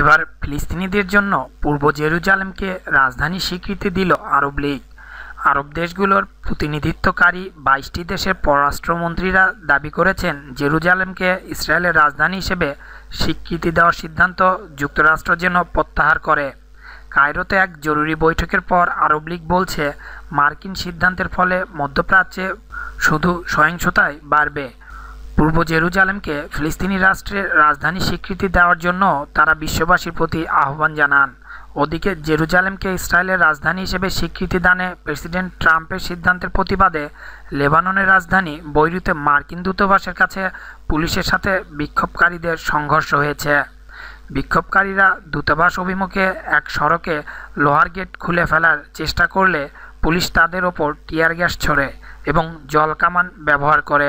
এবার ফিলিস্তিনিদের জন্য পূর্ব জেরুজালেমকে রাজধানী স্বীকৃতি দিল আরব লীগ আরব দেশগুলোর প্রতিনিধিত্বকারী বাইশটি দেশের পররাষ্ট্রমন্ত্রীরা দাবি করেছেন জেরুজালেমকে ইসরায়েলের রাজধানী হিসেবে স্বীকৃতি দেওয়ার সিদ্ধান্ত যুক্তরাষ্ট্র যেন প্রত্যাহার করে কায়রোতে এক জরুরি বৈঠকের পর আরব লীগ বলছে মার্কিন সিদ্ধান্তের ফলে মধ্যপ্রাচ্যে শুধু সহিংসতাই বাড়বে পূর্ব জেরুজালেমকে ফিলিস্তিনি রাষ্ট্রের রাজধানী স্বীকৃতি দেওয়ার জন্য তারা বিশ্ববাসীর প্রতি আহ্বান জানান ওদিকে জেরুজালেমকে ইসরায়েলের রাজধানী হিসেবে স্বীকৃতি দানে প্রেসিডেন্ট ট্রাম্পের সিদ্ধান্তের প্রতিবাদে লেবাননের রাজধানী বৈরুতে মার্কিন দূতাবাসের কাছে পুলিশের সাথে বিক্ষোভকারীদের সংঘর্ষ হয়েছে বিক্ষোভকারীরা দূতাবাস অভিমুখে এক সড়কে লোহার গেট খুলে ফেলার চেষ্টা করলে পুলিশ তাদের ওপর টিয়ার গ্যাস ছড়ে এবং জল কামান ব্যবহার করে